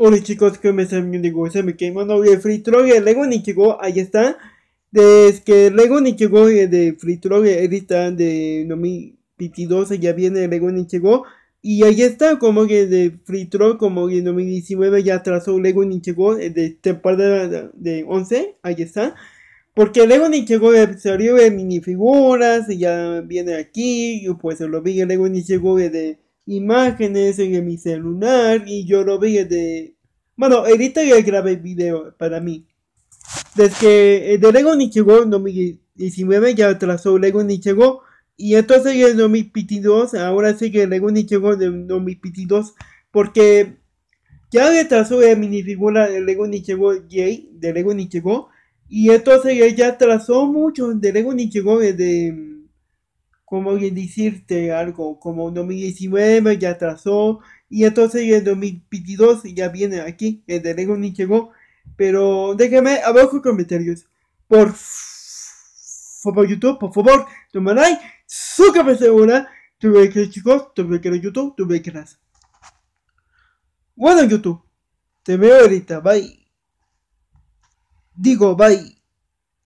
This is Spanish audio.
Hola chicos, ¿qué me están viendo? Se me quemó no el Free Lego Nichigo, ahí está. Desde que Lego llegó de Free ahí está de 2022, ya eh, viene Lego llegó Y ahí está, como que de Free como que en 2019 ya trazó Lego llegó eh, de temporada de 11, ahí está. Porque Lego Nichigo salió de minifiguras, y ya viene aquí, y pues lo vi Lego Nichigo eh, de imágenes en mi celular y yo lo vi de... Bueno, ahorita ya grabé video para mí. Desde que eh, de Lego Nichego en 2019 ya trazó Lego llegó y esto sigue en 2022, ahora sigue Lego Nichego en 2022 porque ya retrasó la minifigura de Lego llegó J de Lego llegó y entonces ya trazó mucho de Lego llegó eh, de como bien decirte algo, como 2019 ya atrasó, y entonces en 2022 ya viene aquí, el de Lego ni llegó, pero déjame abajo comentarios, por favor YouTube, por favor, toma like, súper segura, tuve que chicos, tuve que YouTube, tuve que Bueno YouTube, te veo ahorita, bye. Digo, bye.